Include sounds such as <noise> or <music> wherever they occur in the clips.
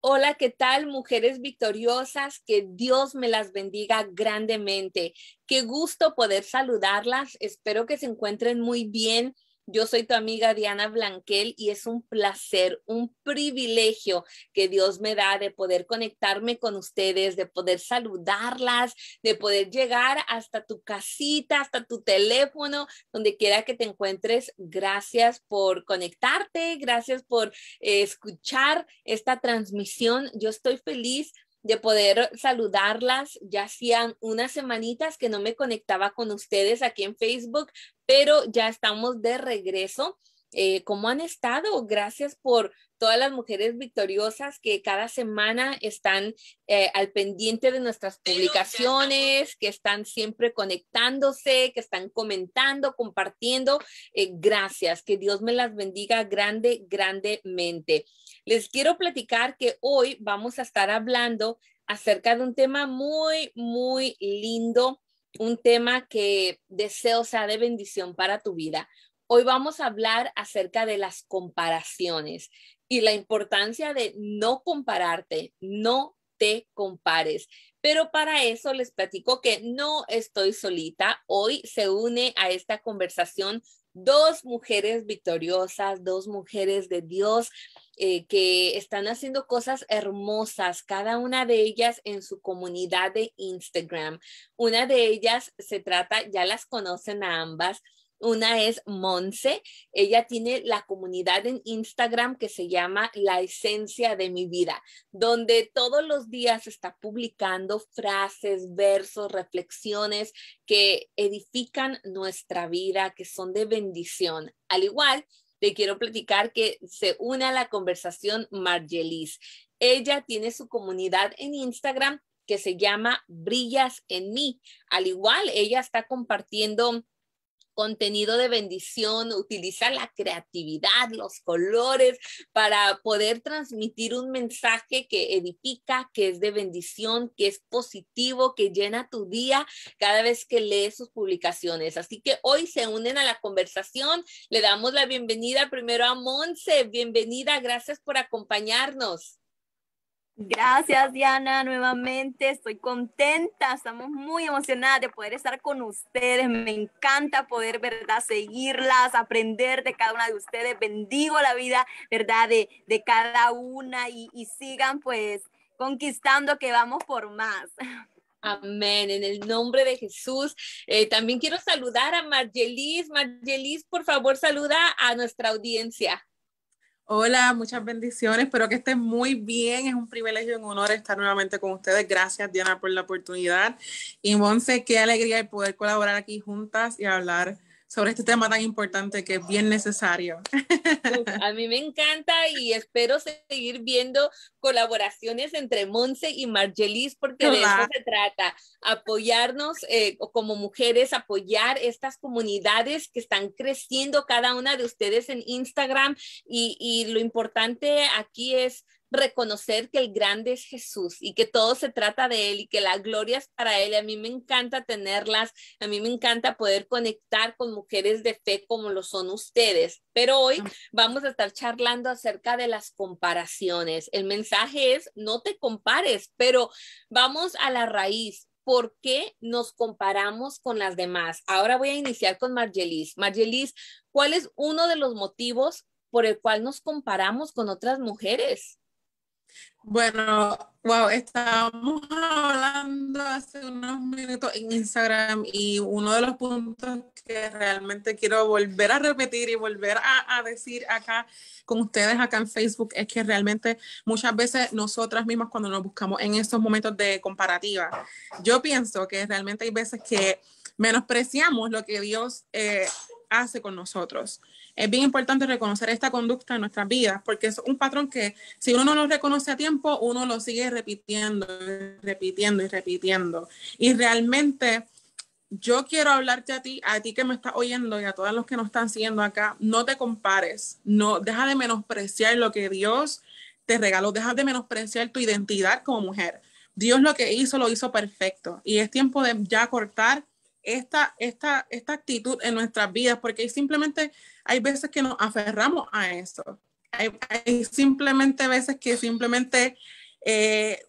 Hola, ¿qué tal, mujeres victoriosas? Que Dios me las bendiga grandemente. Qué gusto poder saludarlas. Espero que se encuentren muy bien yo soy tu amiga Diana Blanquel y es un placer, un privilegio que Dios me da de poder conectarme con ustedes, de poder saludarlas, de poder llegar hasta tu casita, hasta tu teléfono, donde quiera que te encuentres. Gracias por conectarte, gracias por eh, escuchar esta transmisión. Yo estoy feliz de poder saludarlas. Ya hacían unas semanitas que no me conectaba con ustedes aquí en Facebook, pero ya estamos de regreso. Eh, cómo han estado. Gracias por todas las mujeres victoriosas que cada semana están eh, al pendiente de nuestras publicaciones, que están siempre conectándose, que están comentando, compartiendo. Eh, gracias, que Dios me las bendiga grande, grandemente. Les quiero platicar que hoy vamos a estar hablando acerca de un tema muy, muy lindo, un tema que deseo sea de bendición para tu vida. Hoy vamos a hablar acerca de las comparaciones y la importancia de no compararte, no te compares. Pero para eso les platico que no estoy solita. Hoy se une a esta conversación dos mujeres victoriosas, dos mujeres de Dios eh, que están haciendo cosas hermosas, cada una de ellas en su comunidad de Instagram. Una de ellas se trata, ya las conocen a ambas, una es Monse, ella tiene la comunidad en Instagram que se llama La Esencia de mi vida, donde todos los días está publicando frases, versos, reflexiones que edifican nuestra vida, que son de bendición. Al igual, te quiero platicar que se une a la conversación Margelis. Ella tiene su comunidad en Instagram que se llama Brillas en mí. Al igual, ella está compartiendo contenido de bendición, utiliza la creatividad, los colores para poder transmitir un mensaje que edifica, que es de bendición, que es positivo, que llena tu día cada vez que lees sus publicaciones. Así que hoy se unen a la conversación. Le damos la bienvenida primero a Monse. Bienvenida, gracias por acompañarnos. Gracias, Diana, nuevamente. Estoy contenta, estamos muy emocionadas de poder estar con ustedes. Me encanta poder, ¿verdad?, seguirlas, aprender de cada una de ustedes. Bendigo la vida, ¿verdad?, de, cada una y, sigan, pues, conquistando que vamos por más. Amén, en el nombre de Jesús. Eh, también quiero saludar a Margelis. Margelis, por favor, saluda a nuestra audiencia. Hola, muchas bendiciones. Espero que estén muy bien. Es un privilegio y un honor estar nuevamente con ustedes. Gracias, Diana, por la oportunidad. Y Monse, qué alegría el poder colaborar aquí juntas y hablar sobre este tema tan importante que es bien necesario. A mí me encanta y espero seguir viendo colaboraciones entre Monse y Margelis porque de eso se trata, apoyarnos eh, como mujeres, apoyar estas comunidades que están creciendo cada una de ustedes en Instagram y, y lo importante aquí es reconocer que el grande es Jesús y que todo se trata de Él y que la gloria es para Él. A mí me encanta tenerlas, a mí me encanta poder conectar con mujeres de fe como lo son ustedes. Pero hoy vamos a estar charlando acerca de las comparaciones. El mensaje es, no te compares, pero vamos a la raíz. ¿Por qué nos comparamos con las demás? Ahora voy a iniciar con Margelis. Margelis, ¿cuál es uno de los motivos por el cual nos comparamos con otras mujeres? Bueno, wow, estábamos hablando hace unos minutos en Instagram y uno de los puntos que realmente quiero volver a repetir y volver a, decir acá con ustedes, acá en Facebook, es que realmente muchas veces nosotras mismas cuando nos buscamos en estos momentos de comparativa, yo pienso que realmente hay veces que menospreciamos lo que Dios... Eh, hace con nosotros. Es bien importante reconocer esta conducta en nuestras vidas porque es un patrón que si uno no lo reconoce a tiempo, uno lo sigue repitiendo, repitiendo y repitiendo. Y realmente yo quiero hablarte a ti, a ti que me estás oyendo y a todos los que nos están siguiendo acá, no te compares, no deja de menospreciar lo que Dios te regaló, deja de menospreciar tu identidad como mujer. Dios lo que hizo lo hizo perfecto y es tiempo de ya cortar esta, esta, esta actitud en nuestras vidas, porque simplemente hay veces que nos aferramos a eso. Hay, simplemente veces que simplemente eh,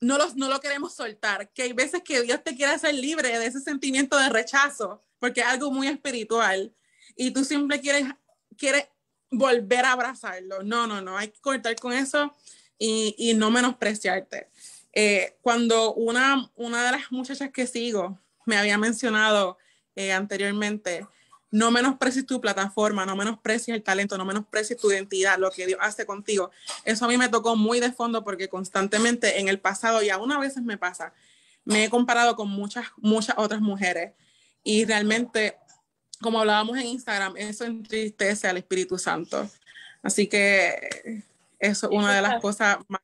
no, no lo queremos soltar, que hay veces que Dios te quiere hacer libre de ese sentimiento de rechazo, porque es algo muy espiritual, y tú siempre quieres, volver a abrazarlo. No, no, no, hay que cortar con eso y, no menospreciarte. Eh, cuando una, una de las muchachas que sigo, me había mencionado eh, anteriormente, no menosprecies tu plataforma, no menosprecies el talento, no menosprecies tu identidad, lo que Dios hace contigo. Eso a mí me tocó muy de fondo porque constantemente en el pasado, y aún a veces me pasa, me he comparado con muchas, muchas otras mujeres. Y realmente, como hablábamos en Instagram, eso entristece al Espíritu Santo. Así que eso es una de las cosas más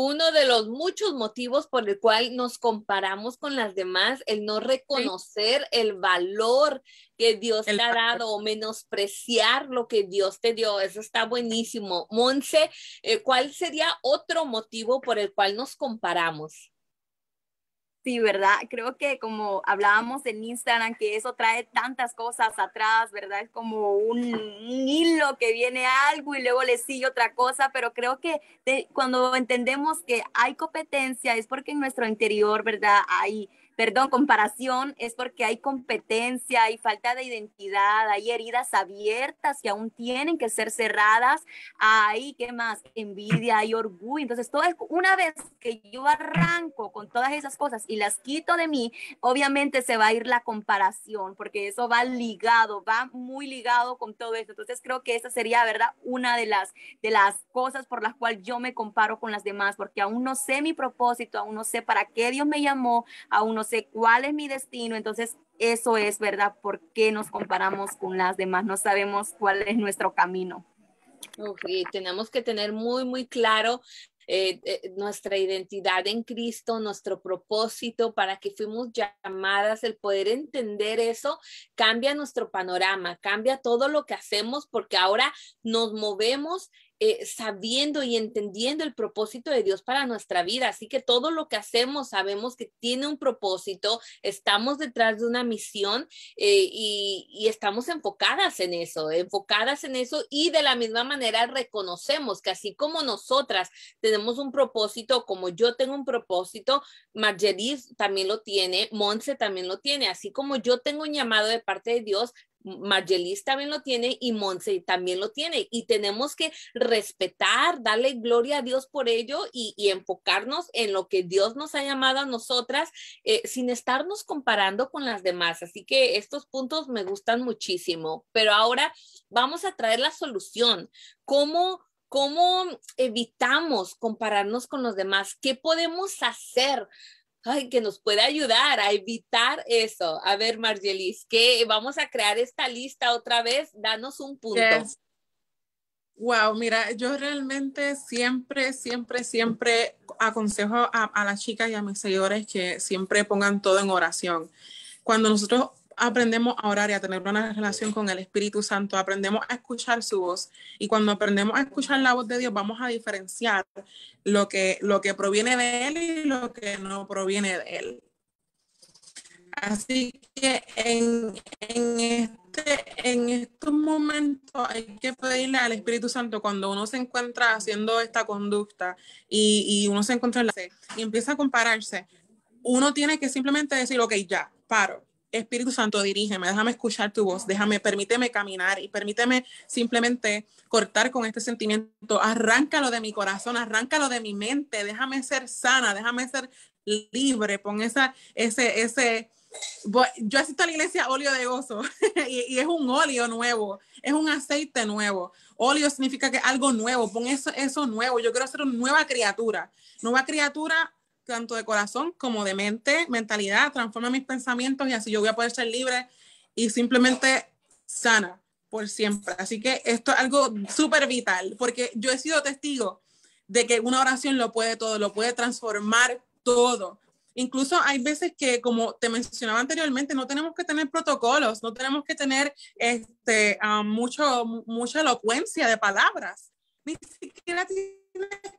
uno de los muchos motivos por el cual nos comparamos con las demás, el no reconocer el valor que Dios te ha dado o menospreciar lo que Dios te dio. Eso está buenísimo. Monse, eh, ¿cuál sería otro motivo por el cual nos comparamos? Sí, ¿verdad? Creo que como hablábamos en Instagram, que eso trae tantas cosas atrás, ¿verdad? Es como un, hilo que viene algo y luego le sigue otra cosa, pero creo que cuando entendemos que hay competencia es porque en nuestro interior, ¿verdad? Hay perdón, comparación, es porque hay competencia, hay falta de identidad, hay heridas abiertas que aún tienen que ser cerradas, hay, ¿qué más? Envidia, hay orgullo. Entonces, todo una vez que yo arranco con todas esas cosas y las quito de mí, obviamente se va a ir la comparación, porque eso va ligado, va muy ligado con todo esto. Entonces, creo que esa sería, ¿verdad? Una de las, de las cosas por las cuales yo me comparo con las demás, porque aún no sé mi propósito, aún no sé para qué Dios me llamó, aún no sé cuál es mi destino, entonces eso es verdad, por qué nos comparamos con las demás, no sabemos cuál es nuestro camino. y tenemos que tener muy, muy claro eh, eh, nuestra identidad en Cristo, nuestro propósito, para que fuimos llamadas, el poder entender eso cambia nuestro panorama, cambia todo lo que hacemos porque ahora nos movemos eh, sabiendo y entendiendo el propósito de Dios para nuestra vida. Así que todo lo que hacemos sabemos que tiene un propósito, estamos detrás de una misión eh, y, estamos enfocadas en eso, enfocadas en eso y de la misma manera reconocemos que así como nosotras tenemos un propósito, como yo tengo un propósito, Margeris también lo tiene, Monse también lo tiene, así como yo tengo un llamado de parte de Dios, Margelis también lo tiene y Monse también lo tiene. Y tenemos que respetar, darle gloria a Dios por ello y, enfocarnos en lo que Dios nos ha llamado a nosotras eh, sin estarnos comparando con las demás. Así que estos puntos me gustan muchísimo. Pero ahora vamos a traer la solución. ¿Cómo ¿Cómo evitamos compararnos con los demás? ¿Qué podemos hacer que nos puede ayudar a evitar eso. A ver, Marjelis, que vamos a crear esta lista otra vez. Danos un punto. Wow, mira, yo realmente siempre, siempre, siempre aconsejo a, a las chicas y a mis seguidores que siempre pongan todo en oración. Cuando nosotros aprendemos a orar y a tener una relación con el Espíritu Santo, aprendemos a escuchar su voz y cuando aprendemos a escuchar la voz de Dios vamos a diferenciar lo que, lo que proviene de Él y lo que no proviene de Él. Así que en, en, este, en estos momentos hay que pedirle al Espíritu Santo cuando uno se encuentra haciendo esta conducta y, y uno se encuentra en la y empieza a compararse, uno tiene que simplemente decir, ok, ya, paro. Espíritu Santo, dirígeme, déjame escuchar tu voz, déjame, permíteme caminar y permíteme simplemente cortar con este sentimiento, arráncalo de mi corazón, arráncalo de mi mente, déjame ser sana, déjame ser libre, pon esa, ese, ese, yo asisto a la iglesia óleo de gozo <laughs> y, y, es un óleo nuevo, es un aceite nuevo. Óleo significa que algo nuevo, pon eso, eso nuevo. Yo quiero ser una nueva criatura, nueva criatura tanto de corazón como de mente, mentalidad, transforma mis pensamientos y así yo voy a poder ser libre y simplemente sana por siempre. Así que esto es algo súper vital, porque yo he sido testigo de que una oración lo puede todo, lo puede transformar todo. Incluso hay veces que, como te mencionaba anteriormente, no tenemos que tener protocolos, no tenemos que tener este, ah, mucho, mucha elocuencia de palabras. Ni siquiera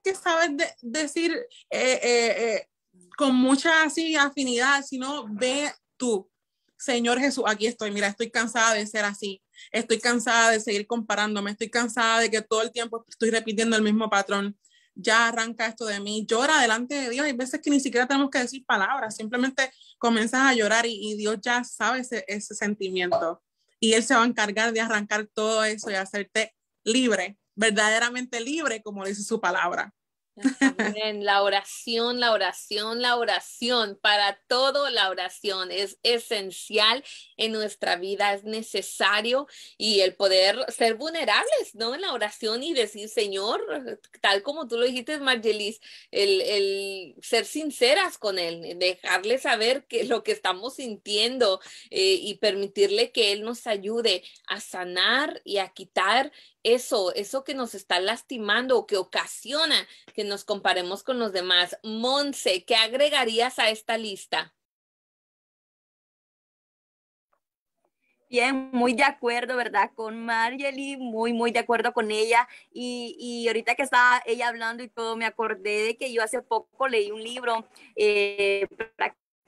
que saber decir eh, eh, eh, con mucha así afinidad, sino ve tú, Señor Jesús, aquí estoy, mira, estoy cansada de ser así, estoy cansada de seguir comparándome, estoy cansada de que todo el tiempo estoy repitiendo el mismo patrón, ya arranca esto de mí, llora delante de Dios, hay veces que ni siquiera tenemos que decir palabras, simplemente comienzas a llorar y, Dios ya sabe ese sentimiento y Él se va a encargar de arrancar todo eso y hacerte libre verdaderamente libre, como dice su palabra. en la oración, la oración, la oración, para todo la oración es esencial en nuestra vida, es necesario y el poder ser vulnerables, ¿no? En la oración y decir, Señor, tal como tú lo dijiste, Margelis, el, el ser sinceras con Él, dejarle saber que lo que estamos sintiendo eh, y permitirle que Él nos ayude a sanar y a quitar eso, eso que nos está lastimando o que ocasiona que nos comparemos con los demás. Monse, ¿qué agregarías a esta lista? Bien, muy de acuerdo, ¿verdad? Con Margeli, muy, muy de acuerdo con ella. Y, ahorita que estaba ella hablando y todo, me acordé de que yo hace poco leí un libro, eh,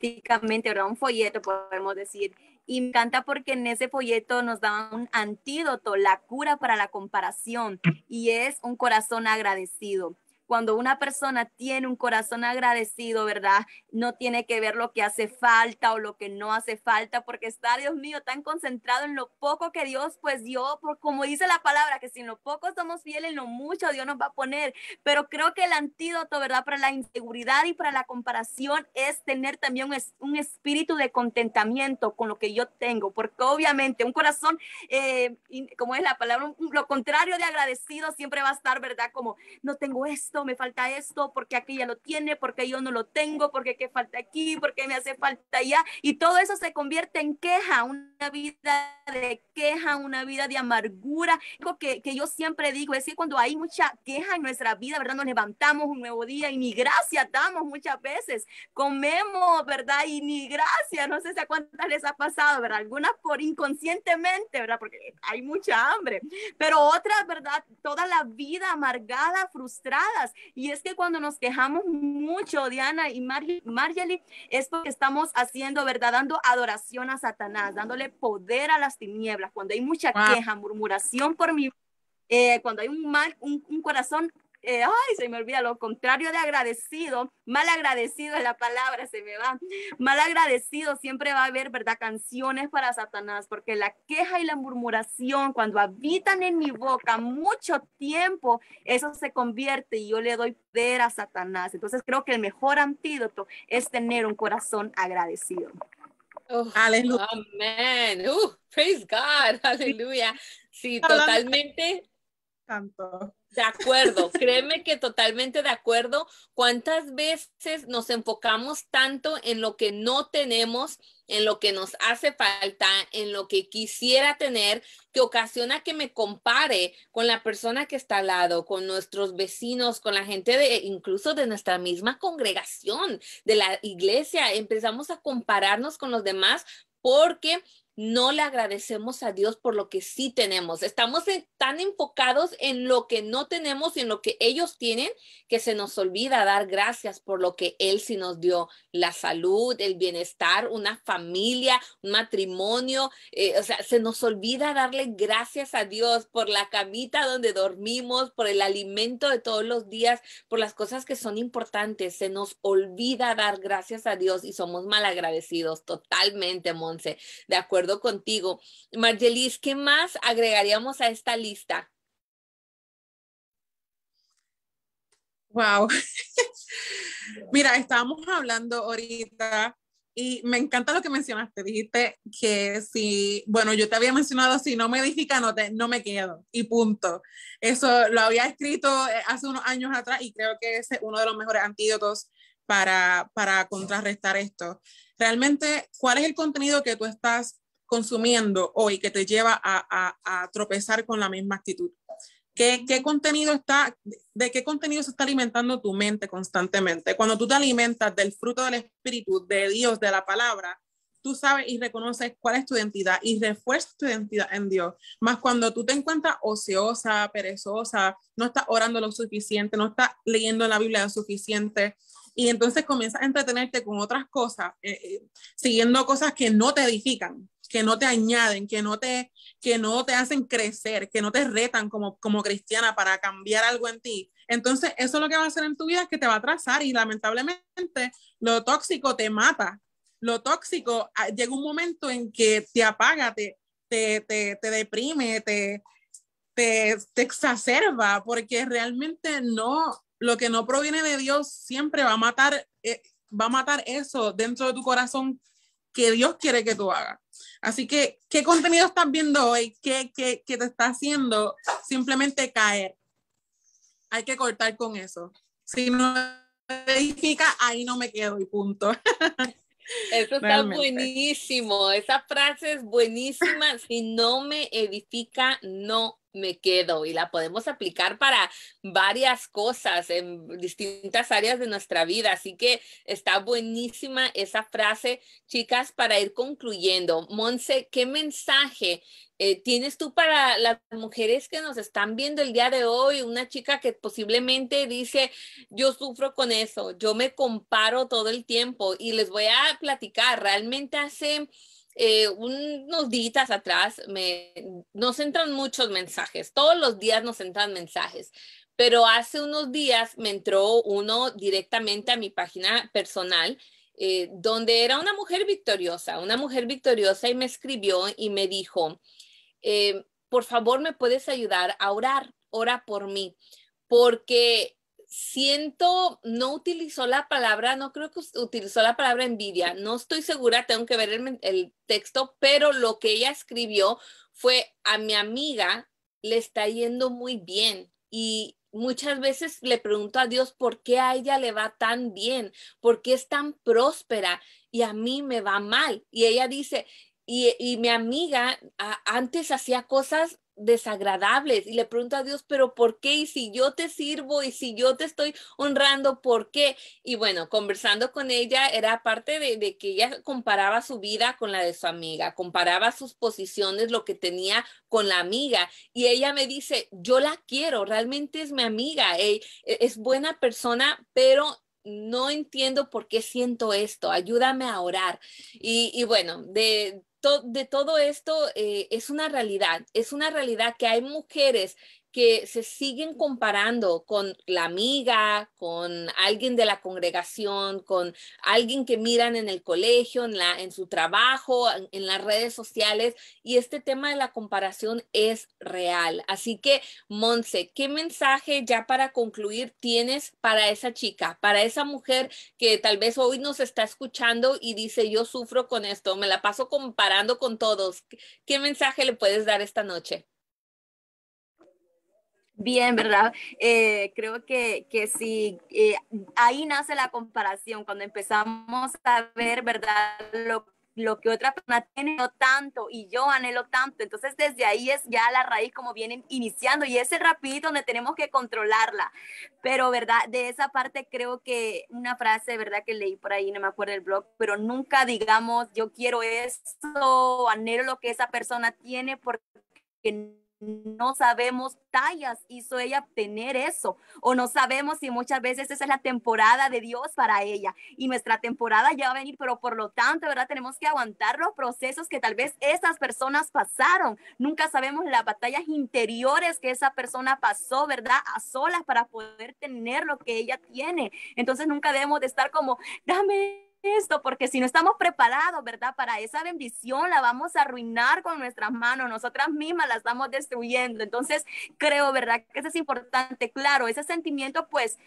prácticamente, Un folleto, podemos decir. Y me encanta porque en ese folleto nos daban un antídoto, la cura para la comparación, y es un corazón agradecido cuando una persona tiene un corazón agradecido, ¿verdad? No tiene que ver lo que hace falta o lo que no hace falta, porque está, Dios mío, tan concentrado en lo poco que Dios pues dio, por, como dice la palabra, que si en lo poco somos fieles, en lo mucho Dios nos va a poner. Pero creo que el antídoto, ¿verdad? Para la inseguridad y para la comparación es tener también un, espíritu de contentamiento con lo que yo tengo, porque obviamente un corazón, eh, como es la palabra, lo contrario de agradecido siempre va a estar, ¿verdad? Como no tengo esto me falta esto, porque aquella lo tiene, porque yo no lo tengo, porque qué falta aquí, porque me hace falta allá. Y todo eso se convierte en queja, una vida de queja, una vida de amargura. lo que, que yo siempre digo es que cuando hay mucha queja en nuestra vida, ¿verdad? Nos levantamos un nuevo día y ni gracias damos muchas veces. Comemos, ¿verdad? Y ni gracias. No sé si a cuántas les ha pasado, ¿verdad? Algunas por inconscientemente, ¿verdad? Porque hay mucha hambre. Pero otras, ¿verdad? Toda la vida amargada, frustrada, y es que cuando nos quejamos mucho, Diana y Marjali, es porque estamos haciendo, ¿verdad? Dando adoración a Satanás, dándole poder a las tinieblas. Cuando hay mucha queja, murmuración por mi eh, cuando hay un mal, un, corazón eh, ay, se me olvida, lo contrario de agradecido, mal agradecido es la palabra, se me va, mal agradecido siempre va a haber, ¿verdad? Canciones para Satanás, porque la queja y la murmuración cuando habitan en mi boca mucho tiempo, eso se convierte y yo le doy ver a Satanás. Entonces creo que el mejor antídoto es tener un corazón agradecido. Oh, aleluya. Amén. Uh, praise God. <laughs> Aleluya. Sí, totalmente. Tanto. De acuerdo, créeme que totalmente de acuerdo. ¿Cuántas veces nos enfocamos tanto en lo que no tenemos, en lo que nos hace falta, en lo que quisiera tener, que ocasiona que me compare con la persona que está al lado, con nuestros vecinos, con la gente de incluso de nuestra misma congregación, de la iglesia? Empezamos a compararnos con los demás porque no le agradecemos a Dios por lo que sí tenemos. Estamos tan enfocados en lo que no tenemos y en lo que ellos tienen que se nos olvida dar gracias por lo que Él sí nos dio, la salud, el bienestar, una familia, un matrimonio. Eh, o sea, se nos olvida darle gracias a Dios por la camita donde dormimos, por el alimento de todos los días, por las cosas que son importantes. Se nos olvida dar gracias a Dios y somos malagradecidos totalmente, Monse. De acuerdo contigo. Margelis, ¿qué más agregaríamos a esta lista? Wow. <laughs> Mira, estábamos hablando ahorita y me encanta lo que mencionaste. Dijiste que si, bueno, yo te había mencionado, si no me edifica, no, te, no me quedo. Y punto. Eso lo había escrito eh, hace unos años atrás y creo que es uno de los mejores antídotos para, para contrarrestar esto. Realmente, ¿cuál es el contenido que tú estás consumiendo hoy que te lleva a, tropezar con la misma actitud? ¿Qué, ¿Qué, contenido está, de qué contenido se está alimentando tu mente constantemente? Cuando tú te alimentas del fruto del Espíritu, de Dios, de la palabra, tú sabes y reconoces cuál es tu identidad y refuerzas tu identidad en Dios. Más cuando tú te encuentras ociosa, perezosa, no estás orando lo suficiente, no estás leyendo la Biblia lo suficiente, y entonces comienzas a entretenerte con otras cosas, eh, eh, siguiendo cosas que no te edifican, que no te añaden, que no te, que no te hacen crecer, que no te retan como, como cristiana para cambiar algo en ti. Entonces, eso es lo que va a hacer en tu vida, es que te va a trazar y lamentablemente lo tóxico te mata. Lo tóxico ah, llega un momento en que te apaga, te, te, te, deprime, te, te exacerba, porque realmente no, lo que no proviene de Dios siempre va a matar, eh, va a matar eso dentro de tu corazón que Dios quiere que tú hagas. Así que, ¿qué contenido estás viendo hoy? ¿Qué, te está haciendo simplemente caer? Hay que cortar con eso. Si no edifica, ahí no me quedo y punto. <laughs> Eso está buenísimo. Esa frase es buenísima. Si no me edifica, no me quedo y la podemos aplicar para varias cosas en distintas áreas de nuestra vida. Así que está buenísima esa frase, chicas, para ir concluyendo. Monse, ¿qué mensaje eh, tienes tú para las mujeres que nos están viendo el día de hoy? Una chica que posiblemente dice, yo sufro con eso, yo me comparo todo el tiempo y les voy a platicar, realmente hace... Eh, unos días atrás me, nos entran muchos mensajes, todos los días nos entran mensajes, pero hace unos días me entró uno directamente a mi página personal. Eh, donde era una mujer victoriosa, una mujer victoriosa y me escribió y me dijo, eh, por favor me puedes ayudar a orar, ora por mí, porque siento, no utilizó la palabra, no creo que utilizó la palabra envidia, no estoy segura, tengo que ver el, texto, pero lo que ella escribió fue a mi amiga le está yendo muy bien y muchas veces le pregunto a Dios por qué a ella le va tan bien, por qué es tan próspera y a mí me va mal. Y ella dice, y, mi amiga antes hacía cosas desagradables y le pregunto a Dios, pero ¿por qué? Y si yo te sirvo y si yo te estoy honrando, ¿por qué? Y bueno, conversando con ella era parte de, que ella comparaba su vida con la de su amiga, comparaba sus posiciones, lo que tenía con la amiga y ella me dice, yo la quiero, realmente es mi amiga, e, e, es buena persona, pero no entiendo por qué siento esto, ayúdame a orar. y bueno, de de todo esto eh, es una realidad, es una realidad que hay mujeres que se siguen comparando con la amiga, con alguien de la congregación, con alguien que miran en el colegio, en, la, en su trabajo, en, en, las redes sociales. Y este tema de la comparación es real. Así que, Monse, ¿qué mensaje ya para concluir tienes para esa chica, para esa mujer que tal vez hoy nos está escuchando y dice, yo sufro con esto, me la paso comparando con todos? ¿Qué mensaje le puedes dar esta noche? Bien, ¿verdad? Eh, creo que, que sí, eh, ahí nace la comparación, cuando empezamos a ver, ¿verdad? Lo, que otra persona tiene tanto y yo anhelo tanto. Entonces desde ahí es ya la raíz como vienen iniciando y ese rapidito donde tenemos que controlarla. Pero, ¿verdad? De esa parte creo que una frase, ¿verdad? Que leí por ahí, no me acuerdo el blog, pero nunca digamos yo quiero eso, anhelo lo que esa persona tiene porque no sabemos tallas, hizo ella tener eso, o no sabemos si muchas veces esa es la temporada de Dios para ella y nuestra temporada ya va a venir, pero por lo tanto, ¿verdad? Tenemos que aguantar los procesos que tal vez esas personas pasaron. Nunca sabemos las batallas interiores que esa persona pasó, ¿verdad? A solas para poder tener lo que ella tiene. Entonces nunca debemos de estar como, dame esto, porque si no estamos preparados, ¿verdad? Para esa bendición la vamos a arruinar con nuestras manos, nosotras mismas la estamos destruyendo. Entonces, creo, ¿verdad? Que eso es importante, claro, ese sentimiento pues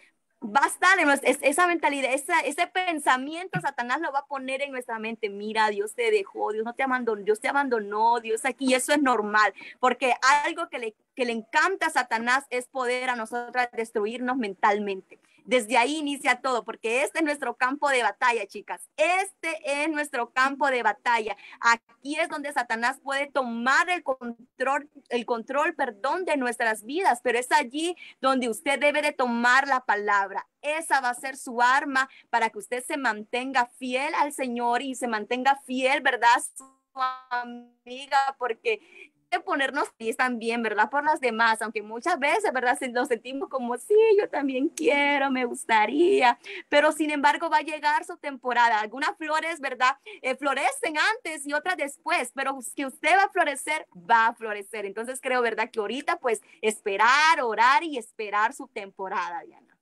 va a estar esa mentalidad, ese pensamiento, Satanás lo va a poner en nuestra mente. Mira, Dios te dejó, Dios no te abandonó, Dios te abandonó, Dios aquí, eso es normal, porque algo que le, que le encanta a Satanás es poder a nosotras destruirnos mentalmente. Desde ahí inicia todo, porque este es nuestro campo de batalla, chicas. Este es nuestro campo de batalla. Aquí es donde Satanás puede tomar el control, el control, perdón, de nuestras vidas, pero es allí donde usted debe de tomar la palabra. Esa va a ser su arma para que usted se mantenga fiel al Señor y se mantenga fiel, ¿verdad? amiga, porque ponernos pies también, ¿verdad? Por las demás, aunque muchas veces, ¿verdad? Nos sentimos como, sí, yo también quiero, me gustaría, pero sin embargo va a llegar su temporada. Algunas flores, ¿verdad? Eh, florecen antes y otras después, pero que usted va a florecer, va a florecer. Entonces creo, ¿verdad? Que ahorita pues esperar, orar y esperar su temporada, Diana.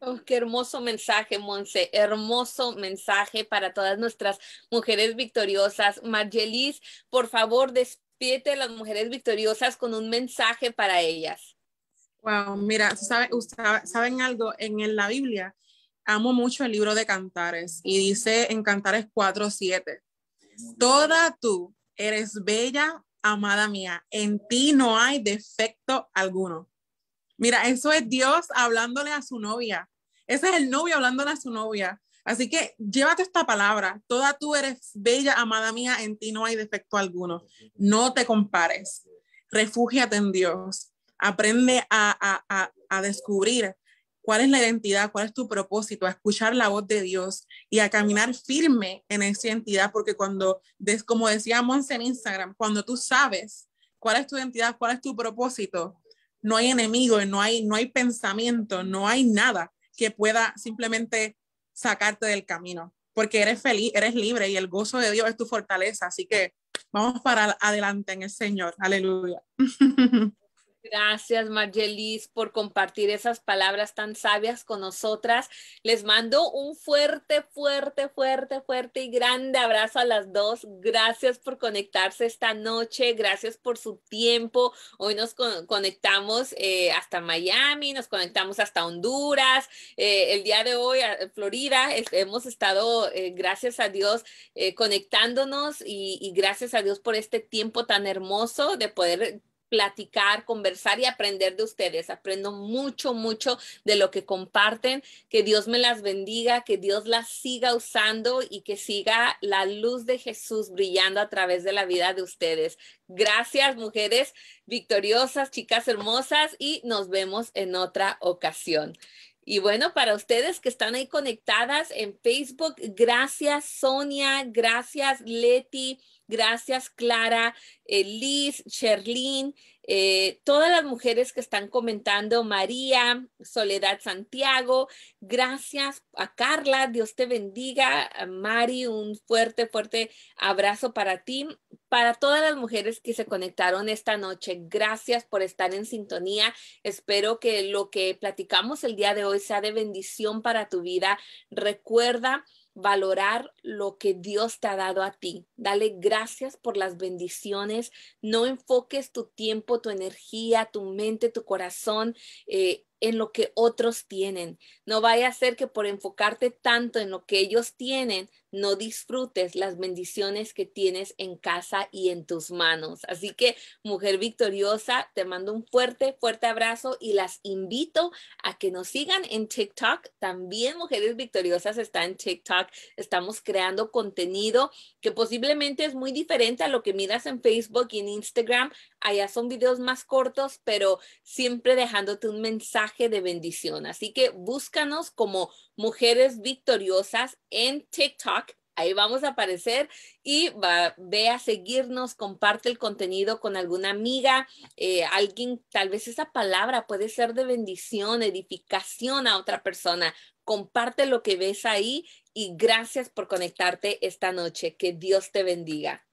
Oh, qué hermoso mensaje, Monse. Hermoso mensaje para todas nuestras mujeres victoriosas. Margelis, por favor, después de las mujeres victoriosas con un mensaje para ellas. Wow, mira, ¿saben, algo? En la Biblia amo mucho el libro de Cantares y dice en Cantares 4:7, toda tú eres bella, amada mía, en ti no hay defecto alguno. Mira, eso es Dios hablándole a su novia. Ese es el novio hablándole a su novia. Así que llévate esta palabra. Toda tú eres bella, amada mía, en ti no hay defecto alguno. No te compares. Refúgiate en Dios. Aprende a, a, a, descubrir cuál es la identidad, cuál es tu propósito, a escuchar la voz de Dios y a caminar firme en esa identidad, porque cuando, como decíamos en Instagram, cuando tú sabes cuál es tu identidad, cuál es tu propósito, no hay enemigo, no hay, no hay pensamiento, no hay nada que pueda simplemente sacarte del camino, porque eres feliz, eres libre y el gozo de Dios es tu fortaleza. Así que vamos para adelante en el Señor. Aleluya. <laughs> Gracias, Margelis, por compartir esas palabras tan sabias con nosotras. Les mando un fuerte, fuerte, fuerte, fuerte y grande abrazo a las dos. Gracias por conectarse esta noche. Gracias por su tiempo. Hoy nos conectamos eh, hasta Miami, nos conectamos hasta Honduras. Eh, el día de hoy, Florida, hemos estado, eh, gracias a Dios, conectándonos y, y gracias a Dios por este tiempo tan hermoso de poder platicar, conversar y aprender de ustedes. Aprendo mucho, mucho de lo que comparten. Que Dios me las bendiga, que Dios las siga usando y que siga la luz de Jesús brillando a través de la vida de ustedes. Gracias, mujeres victoriosas, chicas hermosas, y nos vemos en otra ocasión. Y bueno, para ustedes que están ahí conectadas en Facebook, gracias Sonia, gracias Leti, Gracias, Clara, Elise, Liz, Sherlyn, eh, todas las mujeres que están comentando, María, Soledad Santiago, gracias a Carla, Dios te bendiga, Mari, un fuerte, fuerte abrazo para ti, para todas las mujeres que se conectaron esta noche, gracias por estar en sintonía, espero que lo que platicamos el día de hoy sea de bendición para tu vida, recuerda valorar lo que Dios te ha dado a ti. Dale gracias por las bendiciones. No enfoques tu tiempo, tu energía, tu mente, tu corazón eh, en lo que otros tienen. No vaya a ser que por enfocarte tanto en lo que ellos tienen, no disfrutes las bendiciones que tienes en casa y en tus manos. Así que, mujer victoriosa, te mando un fuerte, fuerte abrazo y las invito a que nos sigan en TikTok. También Mujeres Victoriosas está en TikTok. Estamos creando contenido que posiblemente es muy diferente a lo que miras en Facebook y en Instagram. Allá son videos más cortos, pero siempre dejándote un mensaje de bendición. Así que búscanos como Mujeres Victoriosas en TikTok ahí vamos a aparecer y va, ve a seguirnos, comparte el contenido con alguna amiga, eh, alguien, tal vez esa palabra puede ser de bendición, edificación a otra persona. Comparte lo que ves ahí y gracias por conectarte esta noche. Que Dios te bendiga.